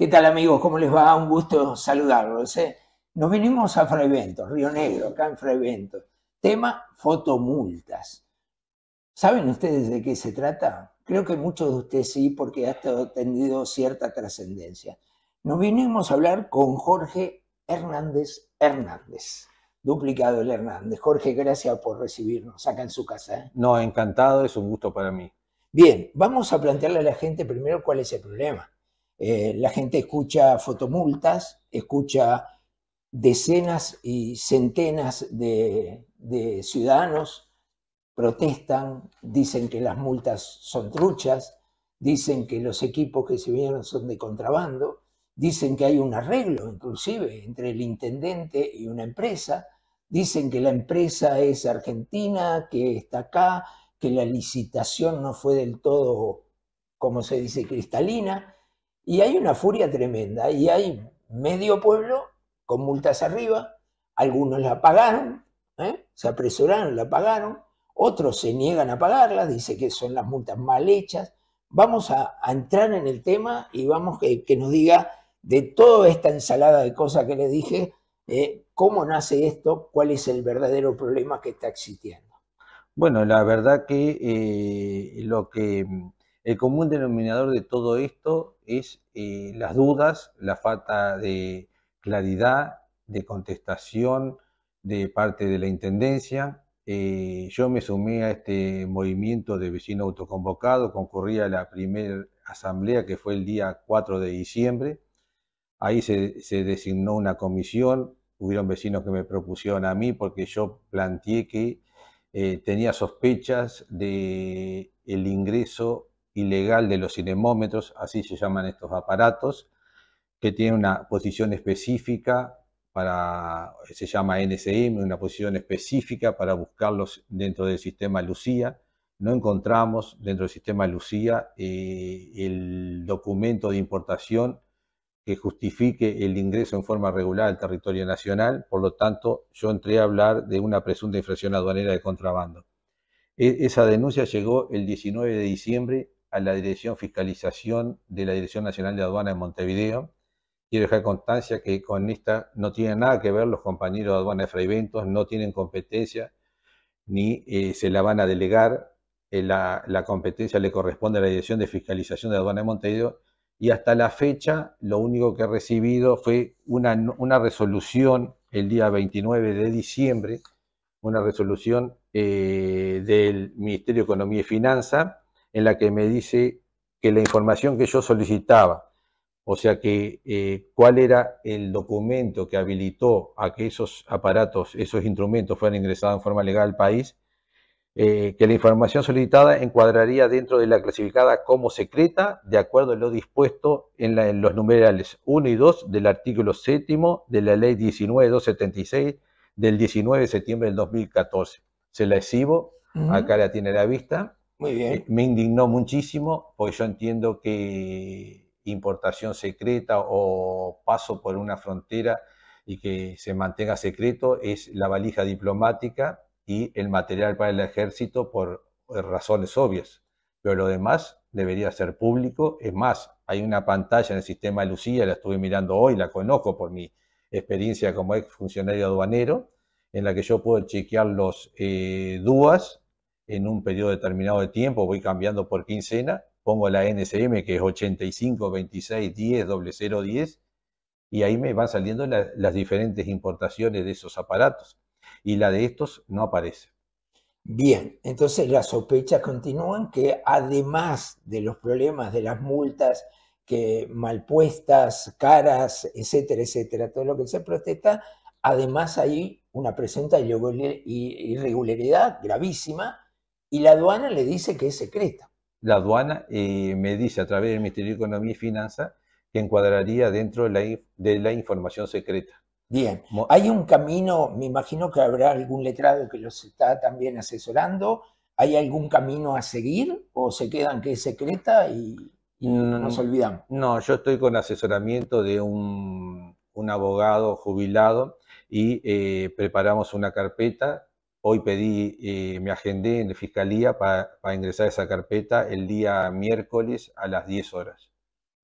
¿Qué tal amigos? ¿Cómo les va? Un gusto saludarlos. ¿eh? Nos venimos a Fraivento, Río Negro, acá en Fraivento. Tema fotomultas. ¿Saben ustedes de qué se trata? Creo que muchos de ustedes sí, porque ha tenido cierta trascendencia. Nos vinimos a hablar con Jorge Hernández Hernández, duplicado el Hernández. Jorge, gracias por recibirnos acá en su casa. ¿eh? No, encantado, es un gusto para mí. Bien, vamos a plantearle a la gente primero cuál es el problema eh, la gente escucha fotomultas, escucha decenas y centenas de, de ciudadanos protestan, dicen que las multas son truchas, dicen que los equipos que se vieron son de contrabando, dicen que hay un arreglo inclusive entre el intendente y una empresa, dicen que la empresa es argentina, que está acá, que la licitación no fue del todo, como se dice, cristalina. Y hay una furia tremenda y hay medio pueblo con multas arriba, algunos la pagaron, ¿eh? se apresuraron, la pagaron, otros se niegan a pagarla, dice que son las multas mal hechas. Vamos a, entrar en el tema y vamos que, eh, que, nos diga de toda esta ensalada de cosas que le dije, eh, cómo nace esto, cuál es el verdadero problema que está existiendo. Bueno, la verdad que lo que mm, el común denominador de todo esto es eh, las dudas, la falta de claridad, de contestación de parte de la Intendencia. Eh, yo me sumé a este movimiento de vecino autoconvocado, concurrí a la primera asamblea que fue el día 4 de diciembre. Ahí se, designó una comisión, hubieron vecinos que me propusieron a mí porque yo planteé que eh, tenía sospechas de el ingreso ilegal de los cinemómetros, así se llaman estos aparatos, que tiene una posición específica para, se llama NSM, una posición específica para buscarlos dentro del sistema Lucía. No encontramos dentro del sistema Lucía eh, el documento de importación que justifique el ingreso en forma regular al territorio nacional, por lo tanto yo entré a hablar de una presunta infracción aduanera de contrabando. E, esa denuncia llegó el 19 de diciembre a la Dirección Fiscalización de la Dirección Nacional de Aduana de Montevideo. Quiero dejar constancia que con esta no tiene nada que ver los compañeros de aduana de no tienen competencia ni eh, se la van a delegar. Eh, la, competencia le corresponde a la Dirección de Fiscalización de Aduana de Montevideo y hasta la fecha lo único que he recibido fue una, una resolución el día 29 de diciembre, una resolución eh, del Ministerio de Economía y Finanza, en la que me dice que la información que yo solicitaba, o sea que eh, cuál era el documento que habilitó a que esos aparatos, esos instrumentos fueran ingresados en forma legal al país, eh, que la información solicitada encuadraría dentro de la clasificada como secreta, de acuerdo a lo dispuesto en, los numerales 1 y 2 del artículo 7 de la ley 19276 del 19 de septiembre del 2014. Se la exhibo, acá la tiene a la vista. Eh, me indignó muchísimo, porque yo entiendo que importación secreta o paso por una frontera y que se mantenga secreto es la valija diplomática y el material para el ejército por eh, razones obvias. Pero lo demás debería ser público. Es más, hay una pantalla en el sistema de Lucía, la estuve mirando hoy, la conozco por mi experiencia como ex funcionario aduanero, en la que yo puedo chequear los eh, DUAS en un periodo determinado de tiempo, voy cambiando por quincena, pongo la NSM que es 85, 26, 10, 00, 10, y ahí me van saliendo las diferentes importaciones de esos aparatos. Y la de estos no aparece. Bien, entonces las sospechas continúan que además de los problemas de las multas que mal puestas, caras, etcétera, etcétera, todo lo que se protesta, además hay una presunta irregularidad gravísima y la aduana le dice que es secreta. La aduana eh, me dice a través del Ministerio de Economía y Finanzas que encuadraría dentro de la, información secreta. Bien, hay un camino, me imagino que habrá algún letrado que los está también asesorando. ¿Hay algún camino a seguir o se quedan que es secreta y, no, mm, nos olvidamos? No, yo estoy con asesoramiento de un, abogado jubilado y eh, preparamos una carpeta Hoy pedí, eh, me agendé en la fiscalía para, ingresar ingresar esa carpeta el día miércoles a las 10 horas.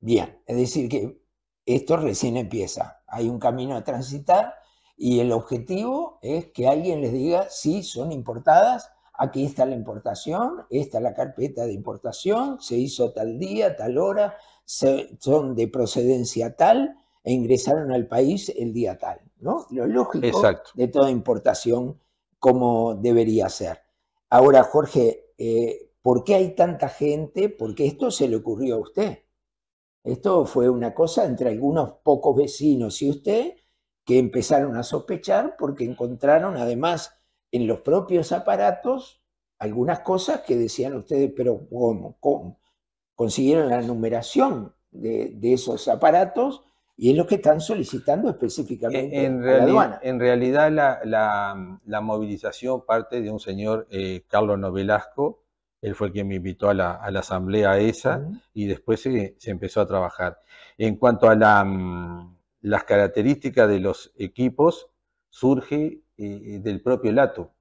Bien, es decir, que esto recién empieza. Hay un camino a transitar y el objetivo es que alguien les diga si son importadas, aquí está la importación, esta es la carpeta de importación, se hizo tal día, tal hora, son de procedencia tal e ingresaron al país el día tal. ¿no? Lo lógico de toda importación como debería ser. Ahora, Jorge, eh, ¿por qué hay tanta gente? Porque esto se le ocurrió a usted. Esto fue una cosa entre algunos pocos vecinos y usted que empezaron a sospechar porque encontraron además en los propios aparatos algunas cosas que decían ustedes, pero ¿cómo? Consiguieron la numeración de esos aparatos y es lo que están solicitando específicamente en, realidad, la En realidad la, movilización parte de un señor, eh, Carlos Novelasco, él fue el que me invitó a la, asamblea esa y después se, empezó a trabajar. En cuanto a mm, las características de los equipos, surge eh, del propio LATO.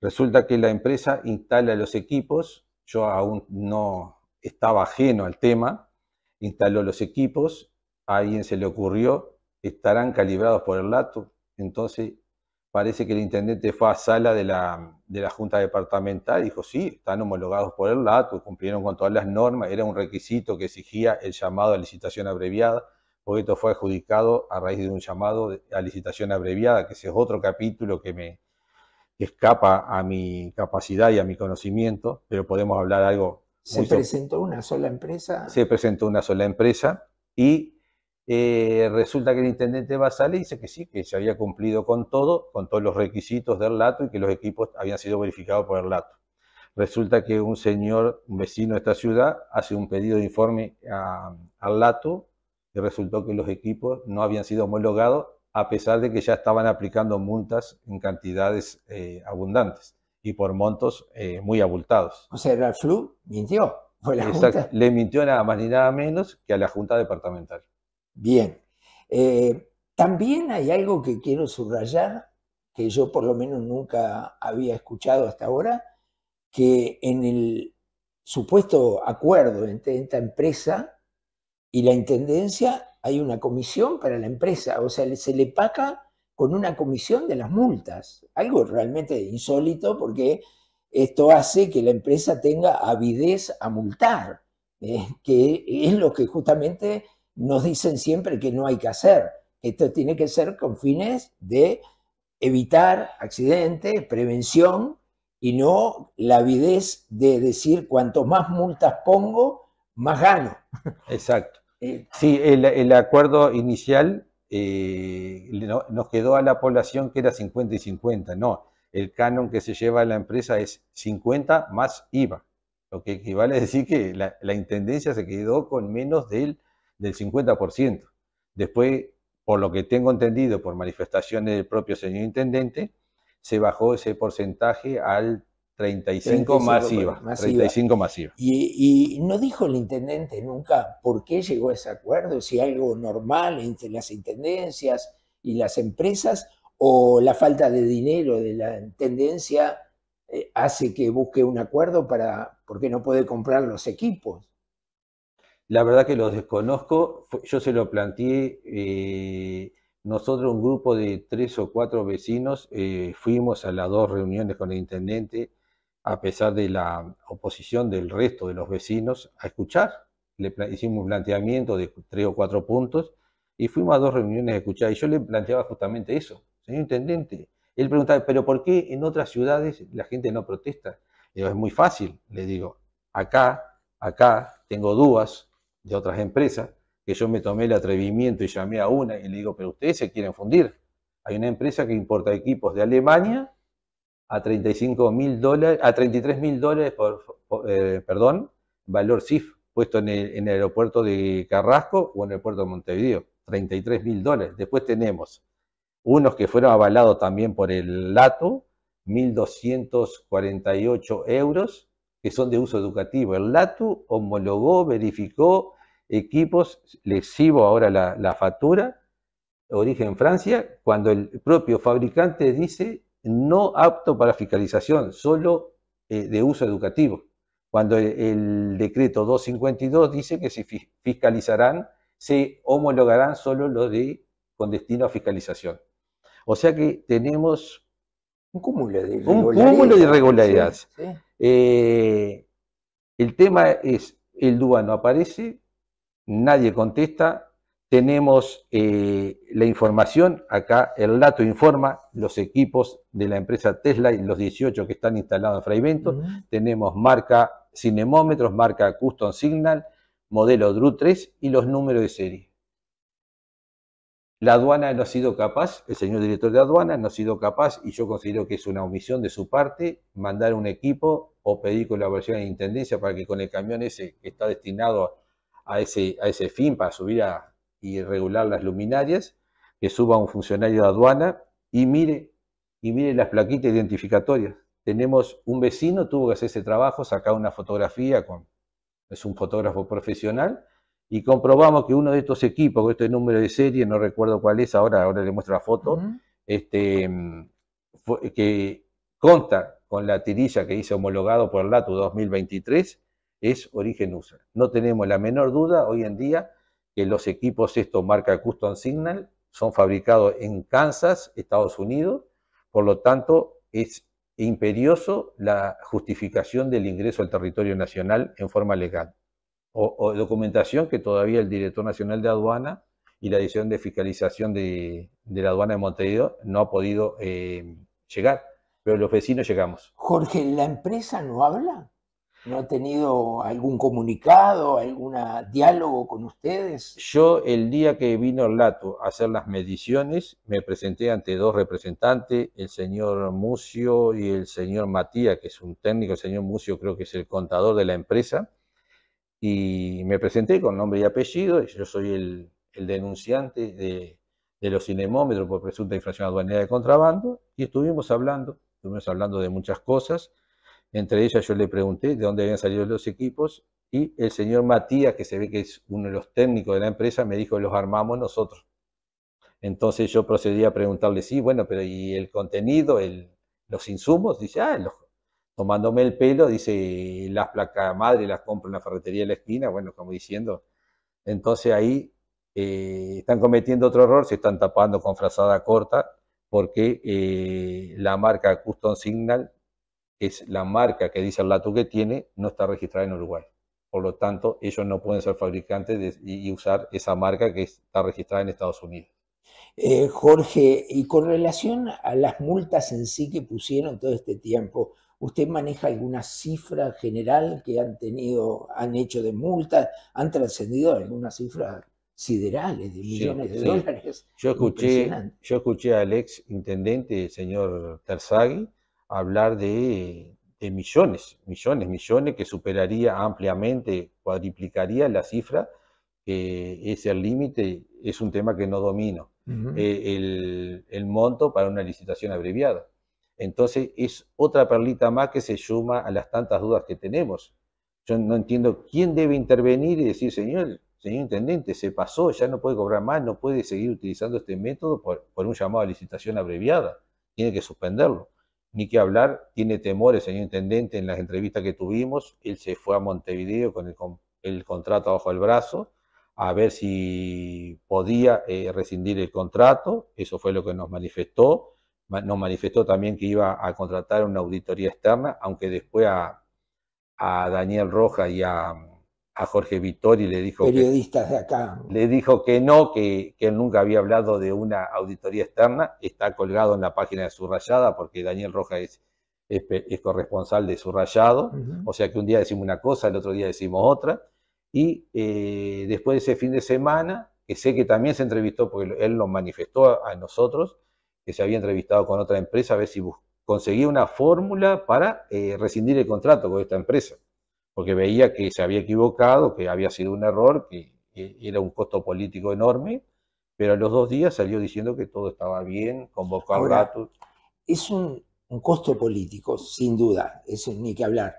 Resulta que la empresa instala los equipos, yo aún no estaba ajeno al tema, instaló los equipos, a alguien se le ocurrió, estarán calibrados por el LATU. Entonces, parece que el intendente fue a sala de la, Junta Departamental y dijo, sí, están homologados por el LATU, cumplieron con todas las normas, era un requisito que exigía el llamado a licitación abreviada, porque esto fue adjudicado a raíz de un llamado a licitación abreviada, que ese es otro capítulo que me escapa a mi capacidad y a mi conocimiento, pero podemos hablar algo. ¿Se presentó una sola empresa? Se presentó una sola empresa y eh, resulta que el intendente Basale dice que sí, que se había cumplido con todo, con todos los requisitos del LATO y que los equipos habían sido verificados por el LATO. Resulta que un señor, un vecino de esta ciudad, hace un pedido de informe al LATO y resultó que los equipos no habían sido homologados a pesar de que ya estaban aplicando multas en cantidades eh, abundantes y por montos eh, muy abultados. O sea, el FLU mintió. le mintió nada más ni nada menos que a la Junta Departamental. Bien. Eh, también hay algo que quiero subrayar, que yo por lo menos nunca había escuchado hasta ahora, que en el supuesto acuerdo entre esta empresa y la Intendencia hay una comisión para la empresa, o sea, se le paga con una comisión de las multas, algo realmente insólito porque esto hace que la empresa tenga avidez a multar, eh, que es lo que justamente nos dicen siempre que no hay que hacer. Esto tiene que ser con fines de evitar accidentes, prevención y no la avidez de decir cuanto más multas pongo, más gano. Exacto. Eh, sí, el, acuerdo inicial eh, nos quedó a la población que era 50 y 50, no. El canon que se lleva a la empresa es 50 más IVA, lo que equivale a decir que la, la intendencia se quedó con menos del del 50%. Después, por lo que tengo entendido por manifestaciones del propio señor intendente, se bajó ese porcentaje al 35, masivo. 35 masiva. Y, no dijo el intendente nunca por qué llegó a ese acuerdo, si algo normal entre las intendencias y las empresas o la falta de dinero de la intendencia eh, hace que busque un acuerdo para porque no puede comprar los equipos. La verdad que los desconozco, yo se lo planteé, eh, nosotros un grupo de tres o cuatro vecinos eh, fuimos a las dos reuniones con el intendente, a pesar de la oposición del resto de los vecinos, a escuchar. Le hicimos un planteamiento de tres o cuatro puntos y fuimos a dos reuniones a escuchar. Y yo le planteaba justamente eso, señor intendente. Él preguntaba, ¿pero por qué en otras ciudades la gente no protesta? es muy fácil, le digo, acá, acá, tengo dudas, de otras empresas, que yo me tomé el atrevimiento y llamé a una y le digo, pero ustedes se quieren fundir. Hay una empresa que importa equipos de Alemania a 35 mil dólares, a 33 mil dólares por, eh, perdón, valor CIF puesto en el, aeropuerto de Carrasco o en el puerto de Montevideo, 33 mil dólares. Después tenemos unos que fueron avalados también por el LATO, 1.248 euros, que son de uso educativo. El LATU homologó, verificó, equipos, le exhibo ahora la, factura, origen Francia, cuando el propio fabricante dice no apto para fiscalización, solo eh, de uso educativo. Cuando el, decreto 252 dice que se fiscalizarán, se homologarán solo los de con destino a fiscalización. O sea que tenemos un cúmulo de irregularidades. de eh, el tema es, el no aparece nadie contesta, tenemos eh, la información, acá el dato informa los equipos de la empresa Tesla y los 18 que están instalados en Fraivento, tenemos marca cinemómetros, marca Custom Signal, modelo DRU 3 y los números de serie. La aduana no ha sido capaz, el señor director de aduana no ha sido capaz, y yo considero que es una omisión de su parte, mandar un equipo o pedir colaboración a la Intendencia para que con el camión ese que está destinado a ese, a ese fin para subir a, y regular las luminarias, que suba un funcionario de aduana y mire, y mire las plaquitas identificatorias. Tenemos un vecino, tuvo que hacer ese trabajo, saca una fotografía, con, es un fotógrafo profesional, y comprobamos que uno de estos equipos, con este número de serie, no recuerdo cuál es, ahora, ahora le muestro la foto, este, que consta con la tirilla que hizo homologado por el LATU 2023, es origen USA. No tenemos la menor duda hoy en día que los equipos, esto marca Custom Signal, son fabricados en Kansas, Estados Unidos, por lo tanto es imperioso la justificación del ingreso al territorio nacional en forma legal o, documentación que todavía el director nacional de aduana y la dirección de fiscalización de, la aduana de Montevideo no ha podido eh, llegar, pero los vecinos llegamos. Jorge, ¿la empresa no habla? ¿No ha tenido algún comunicado, algún diálogo con ustedes? Yo el día que vino Lato a hacer las mediciones, me presenté ante dos representantes, el señor Mucio y el señor Matías, que es un técnico, el señor Mucio creo que es el contador de la empresa, y me presenté con nombre y apellido, yo soy el, denunciante de, de los cinemómetros por presunta infracción aduanera de contrabando, y estuvimos hablando, estuvimos hablando de muchas cosas, entre ellas yo le pregunté de dónde habían salido los equipos y el señor Matías, que se ve que es uno de los técnicos de la empresa, me dijo, los armamos nosotros. Entonces yo procedí a preguntarle, sí, bueno, pero ¿y el contenido, los insumos? Dice, ah, los, tomándome el pelo, dice, las placas madre las compro en la ferretería de la esquina, bueno, como diciendo. Entonces ahí eh, están cometiendo otro error, se están tapando con frazada corta, porque eh, la marca Custom Signal es la marca que dice el lato que tiene, no está registrada en Uruguay. Por lo tanto, ellos no pueden ser fabricantes y, usar esa marca que está registrada en Estados Unidos. Eh, Jorge, y con relación a las multas en sí que pusieron todo este tiempo, ¿usted maneja alguna cifra general que han tenido, han hecho de multas? ¿Han trascendido alguna cifra siderales de millones de dólares? Yo escuché, yo escuché al ex intendente, el señor Terzaghi, hablar de, millones, millones, millones, que superaría ampliamente, cuadriplicaría la cifra, que es el límite, es un tema que no domino, eh, el, monto para una licitación abreviada. Entonces es otra perlita más que se suma a las tantas dudas que tenemos. Yo no entiendo quién debe intervenir y decir, señor, señor intendente, se pasó, ya no puede cobrar más, no puede seguir utilizando este método por, por un llamado a licitación abreviada, tiene que suspenderlo ni que hablar, tiene temores, señor intendente, en las entrevistas que tuvimos, él se fue a Montevideo con el, contrato bajo el brazo, a ver si podía eh, rescindir el contrato, eso fue lo que nos manifestó, nos manifestó también que iba a contratar una auditoría externa, aunque después a, a Daniel Roja y a a Jorge Vittori, le dijo... que, de acá. Le dijo que no, que, él nunca había hablado de una auditoría externa, está colgado en la página de rayada, porque Daniel Rojas es, es, corresponsal de Subrayado, o sea que un día decimos una cosa, el otro día decimos otra, y eh, después de ese fin de semana, que sé que también se entrevistó, porque él lo manifestó a, nosotros, que se había entrevistado con otra empresa, a ver si conseguía una fórmula para eh, rescindir el contrato con esta empresa porque veía que se había equivocado, que había sido un error, que, era un costo político enorme, pero a los dos días salió diciendo que todo estaba bien, convocó a Ratus. Es un, costo político, sin duda, eso ni que hablar.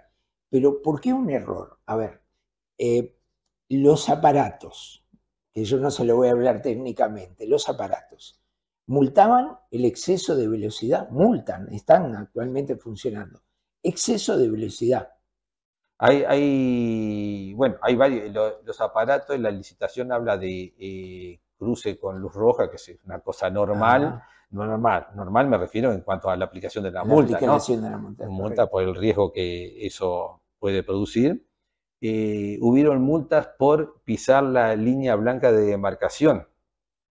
Pero ¿por qué un error? A ver, eh, los aparatos, que yo no se lo voy a hablar técnicamente, los aparatos, multaban el exceso de velocidad, multan, están actualmente funcionando, exceso de velocidad. Hay, hay bueno, hay varios, los aparatos, la licitación habla de eh, cruce con luz roja, que es una cosa normal. No normal, normal me refiero en cuanto a la aplicación de la, multa. ¿no? De multa, por el riesgo que eso puede producir. Eh, hubieron multas por pisar la línea blanca de demarcación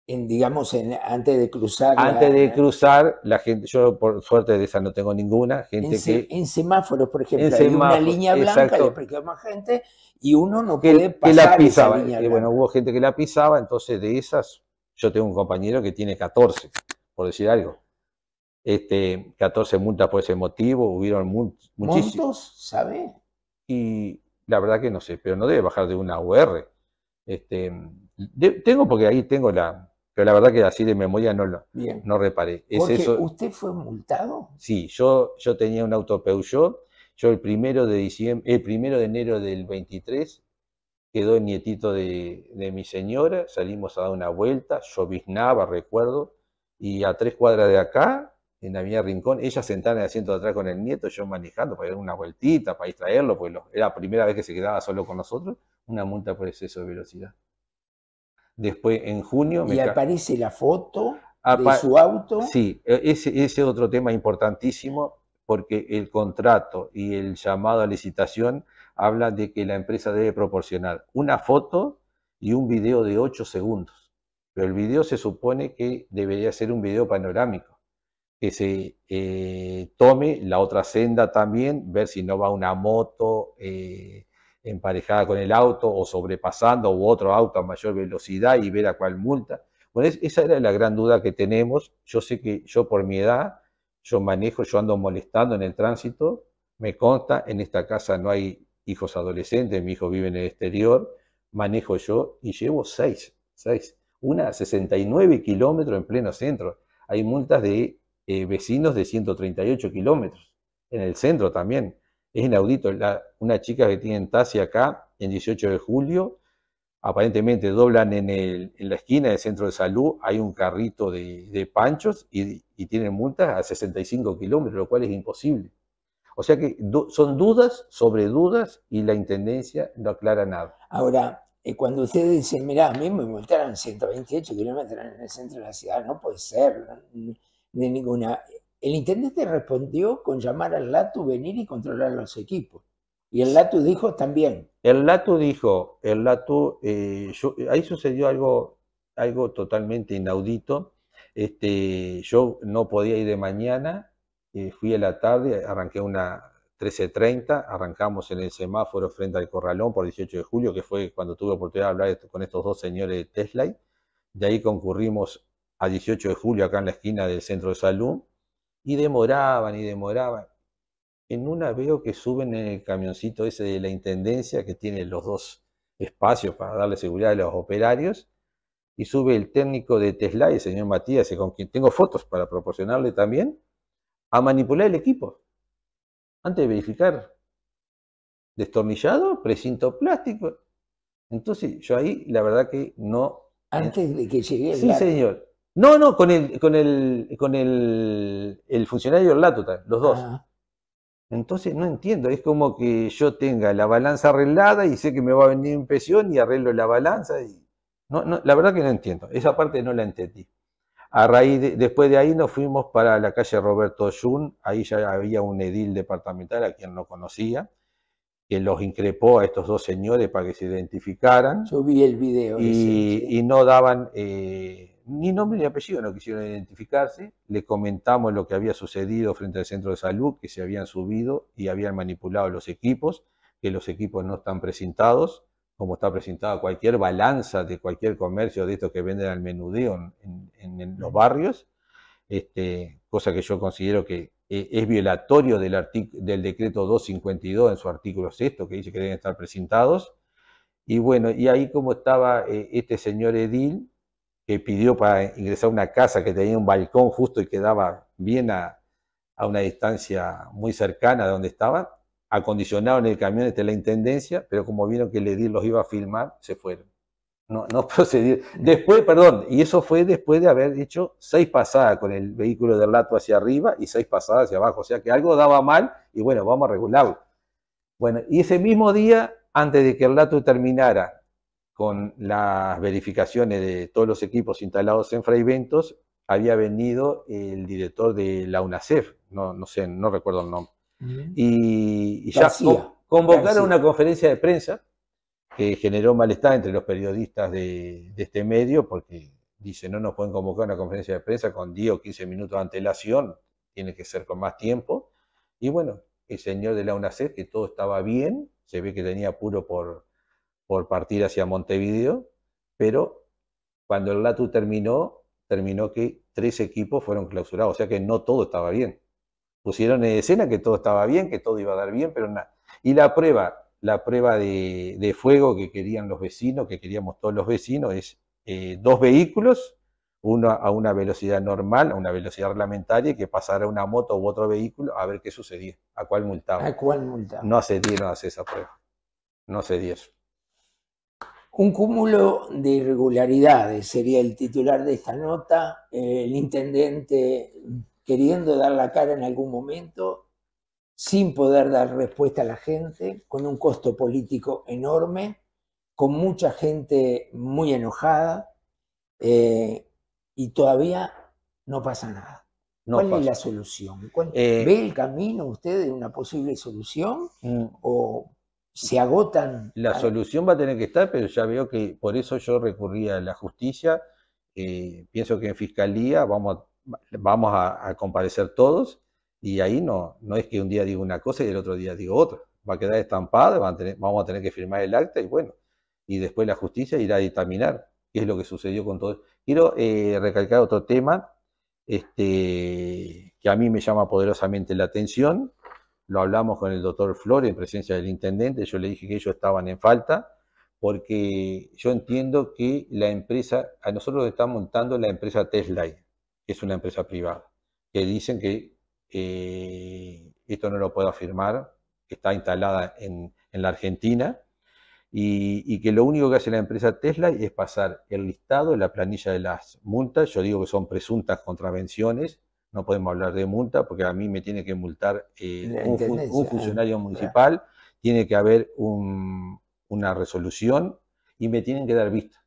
digamos, en, antes de cruzar. Antes de eh, cruzar, la gente, yo por suerte de esas no tengo ninguna, gente en, que. En semáforos, por ejemplo, hay una línea blanca, hay más gente, y uno no que, puede pasar. Que la pisaba. y eh, bueno, hubo gente que la pisaba, entonces de esas, yo tengo un compañero que tiene 14, por decir algo. Este, 14 multas por ese motivo, hubieron mult, muchísimos. ¿Sabe? Y la verdad que no sé, pero no debe bajar de una UR. Este, tengo porque ahí tengo la, pero la verdad que así de memoria no lo no reparé. Es ¿Usted fue multado? Sí, yo, yo tenía un auto Peugeot. Yo el primero de el primero de enero del 23 quedó el nietito de, de mi señora, salimos a dar una vuelta, yo lloviznaba, recuerdo, y a tres cuadras de acá en la mía Rincón, ella sentada en el asiento de atrás con el nieto, yo manejando para dar una vueltita, para distraerlo, porque era la primera vez que se quedaba solo con nosotros, una multa por exceso de velocidad después en junio... me aparece la foto de su auto. Sí, e-, ese es otro tema importantísimo porque el contrato y el llamado a licitación habla de que la empresa debe proporcionar una foto y un video de 8 segundos. Pero el video se supone que debería ser un video panorámico, que se eh, tome la otra senda también, ver si no va una moto, eh, emparejada con el auto o sobrepasando u otro auto a mayor velocidad y ver a cuál multa. Bueno, esa era la gran duda que tenemos. Yo sé que yo por mi edad, yo manejo, yo ando molestando en el tránsito, me consta, en esta casa no hay hijos adolescentes, mi hijo vive en el exterior, manejo yo y llevo seis, seis, una 69 kilómetros en pleno centro. Hay multas de eh, vecinos de 138 kilómetros, en el centro también. Es inaudito, la, una chica que tiene taxi acá en 18 de julio, aparentemente doblan en, el, en, la esquina del centro de salud, hay un carrito de, panchos y, tienen multas a 65 kilómetros, lo cual es imposible. O sea que son dudas sobre dudas y la Intendencia no aclara nada. Ahora, eh, cuando ustedes dicen, mirá, a mí me multaron 128 kilómetros en el centro de la ciudad, no puede ser, de ninguna... El intendente respondió con llamar al LATU, venir y controlar los equipos. Y el LATU dijo también. El LATU dijo, el LATU, eh, yo, ahí sucedió algo, algo totalmente inaudito. Este, yo no podía ir de mañana, eh, fui a la tarde, arranqué una 13.30, arrancamos en el semáforo frente al Corralón por 18 de julio, que fue cuando tuve oportunidad de hablar con estos dos señores de Tesla. De ahí concurrimos a 18 de julio acá en la esquina del centro de salud y demoraban y demoraban. En una veo que suben en el camioncito ese de la intendencia que tiene los dos espacios para darle seguridad a los operarios. Y sube el técnico de Tesla, el señor Matías, con quien tengo fotos para proporcionarle también, a manipular el equipo. Antes de verificar destornillado, precinto plástico. Entonces, yo ahí, la verdad que no. Antes de que llegue el. Sí, señor. No, no, con el, con el, con el, el funcionario Latuta, los dos. Ah. Entonces no entiendo, es como que yo tenga la balanza arreglada y sé que me va a venir impresión y arreglo la balanza. Y... No, no, la verdad que no entiendo, esa parte no la entendí. A raíz de, después de ahí nos fuimos para la calle Roberto Jun, ahí ya había un edil departamental a quien no conocía, que los increpó a estos dos señores para que se identificaran. Yo el video. Y, no daban... Eh, ni nombre ni apellido no quisieron identificarse, le comentamos lo que había sucedido frente al centro de salud, que se habían subido y habían manipulado los equipos, que los equipos no están presentados, como está presentada cualquier balanza de cualquier comercio de estos que venden al menudeo en, los barrios, este, cosa que yo considero que eh, es violatorio del, del decreto 252 en su artículo sexto, que dice que deben estar presentados. Y bueno, y ahí como estaba eh, este señor Edil, que pidió para ingresar a una casa que tenía un balcón justo y quedaba bien a, una distancia muy cercana de donde estaba, acondicionaron el camión este de la intendencia, pero como vieron que el edil los iba a filmar, se fueron. No, no procedieron. Después, perdón, y eso fue después de haber hecho seis pasadas con el vehículo del lato hacia arriba y seis pasadas hacia abajo. O sea que algo daba mal y bueno, vamos a regularlo. Bueno, y ese mismo día, antes de que el lato terminara con las verificaciones de todos los equipos instalados en Freyventos, había venido el director de la UNACEF, no, recuerdo el nombre. Y, ya convocaron una conferencia de prensa que generó malestar entre los periodistas de, este medio, porque dice, no nos pueden convocar una conferencia de prensa con 10 o 15 minutos de antelación, tiene que ser con más tiempo. Y bueno, el señor de la UNACEF, que todo estaba bien, se ve que tenía apuro por, por partir hacia Montevideo, pero cuando el LATU terminó, terminó que tres equipos fueron clausurados, o sea que no todo estaba bien. Pusieron en escena que todo estaba bien, que todo iba a dar bien, pero nada. Y la prueba, la prueba de, fuego que querían los vecinos, que queríamos todos los vecinos, es eh, dos vehículos, uno a una velocidad normal, a una velocidad reglamentaria, que pasara una moto u otro vehículo a ver qué sucedía, a cuál multaba. A cuál multaba. No se a hacer esa prueba. No se dio eso. Un cúmulo de irregularidades sería el titular de esta nota. Eh, el intendente queriendo dar la cara en algún momento, sin poder dar respuesta a la gente, con un costo político enorme, con mucha gente muy enojada eh, y todavía no pasa nada. No ¿Cuál es la solución? Eh, ¿Ve el camino usted de una posible solución? Mm. ¿O se agotan. La solución va a tener que estar, pero ya veo que por eso yo recurrí a la justicia. Eh, pienso que en fiscalía vamos, vamos a, comparecer todos y ahí no, no es que un día digo una cosa y el otro día digo otra. Va a quedar estampada, vamos a tener que firmar el acta y bueno, y después la justicia irá a determinar qué es lo que sucedió con todo. Quiero eh, recalcar otro tema este, que a mí me llama poderosamente la atención lo hablamos con el doctor Flores en presencia del intendente, yo le dije que ellos estaban en falta, porque yo entiendo que la empresa, a nosotros está montando la empresa Tesla, que es una empresa privada, que dicen que eh, esto no lo puedo afirmar, que está instalada en, la Argentina, y, y, que lo único que hace la empresa Tesla es pasar el listado, la planilla de las multas, yo digo que son presuntas contravenciones, no podemos hablar de multa, porque a mí me tiene que multar eh, un, ah, funcionario municipal, tiene que haber una resolución y me tienen que dar vista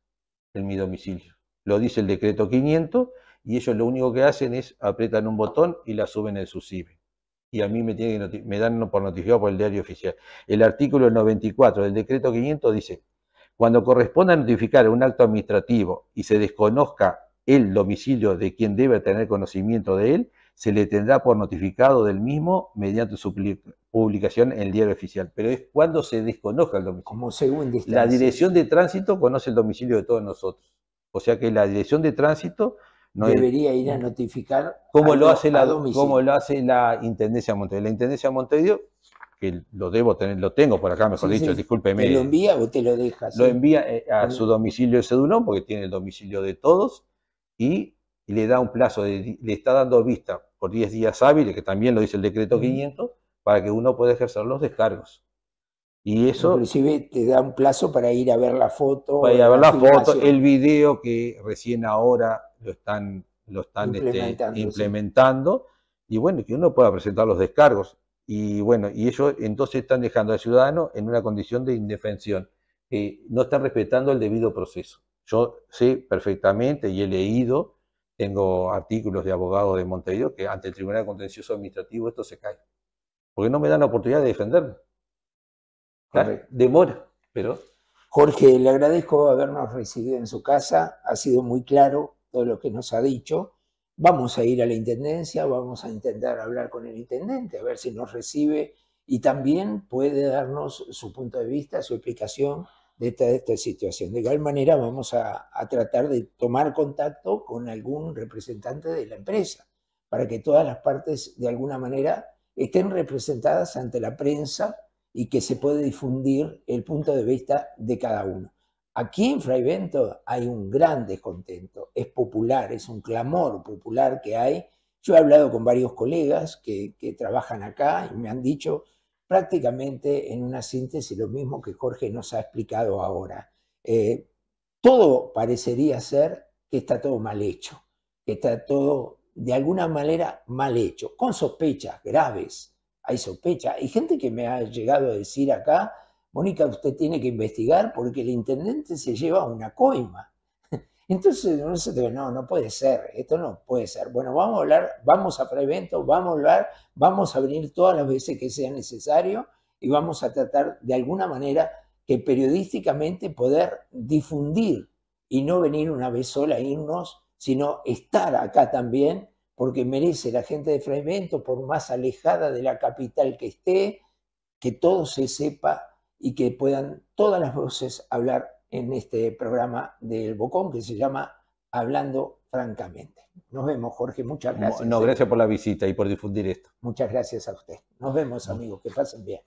en mi domicilio. Lo dice el decreto 500 y ellos lo único que hacen es apretan un botón y la suben en su CIBE. Y a mí me, me dan por notificado por el diario oficial. El artículo 94 del decreto 500 dice, cuando corresponda notificar un acto administrativo y se desconozca el domicilio de quien debe tener conocimiento de él, se le tendrá por notificado del mismo mediante su publicación en el diario oficial. Pero es cuando se desconozca el domicilio. Como La dirección de tránsito conoce el domicilio de todos nosotros. O sea que la dirección de tránsito no debería ir a notificar como lo hace la como lo hace la intendencia de la intendencia de que lo debo tener lo tengo por acá mejor dicho discúlpeme lo envía o te lo deja lo envía eh, a su domicilio de Cedulón porque tiene el domicilio de todos y le da un plazo, le está dando vista por 10 días hábiles, que también lo dice el decreto 500, para que uno pueda ejercer los descargos. Y eso... Inclusive te da un plazo para ir a ver la foto. Para ir a ver la, foto, el video que recién ahora lo están, están este, implementando, y bueno, que uno pueda presentar los descargos. Y bueno, y ellos entonces están dejando al ciudadano en una condición de indefensión, que no están respetando el debido proceso. Yo sé perfectamente y he leído, tengo artículos de abogados de Montevideo que ante el Tribunal Contencioso Administrativo esto se cae. Porque no me dan la oportunidad de defenderme. demora, pero... Jorge, le agradezco habernos recibido en su casa. Ha sido muy claro todo lo que nos ha dicho. Vamos a ir a la Intendencia, vamos a intentar hablar con el Intendente, a ver si nos recibe y también puede darnos su punto de vista, su explicación de esta, situación. De igual manera vamos a, tratar de tomar contacto con algún representante de la empresa para que todas las partes de alguna manera estén representadas ante la prensa y que se puede difundir el punto de vista de cada uno. Aquí en Fraivento hay un gran descontento, es popular, es un clamor popular que hay. Yo he hablado con varios colegas que, que trabajan acá y me han dicho, prácticamente en una síntesis lo mismo que Jorge nos ha explicado ahora. Eh, todo parecería ser que está todo mal hecho, que está todo de alguna manera mal hecho, con sospechas graves. Hay sospechas. Hay gente que me ha llegado a decir acá, Mónica, usted tiene que investigar porque el intendente se lleva una coima. Entonces ve, no, no puede ser, esto no puede ser. Bueno, vamos a hablar, vamos a preventos, vamos a hablar, vamos a venir todas las veces que sea necesario y vamos a tratar de alguna manera que periodísticamente poder difundir y no venir una vez sola a irnos, sino estar acá también, porque merece la gente de Fragmento, por más alejada de la capital que esté, que todo se sepa y que puedan todas las voces hablar en este programa del Bocón que se llama Hablando Francamente. Nos vemos, Jorge. Muchas gracias. No, ¿eh? gracias por la visita y por difundir esto. Muchas gracias a usted. Nos vemos, amigos. Que pasen bien.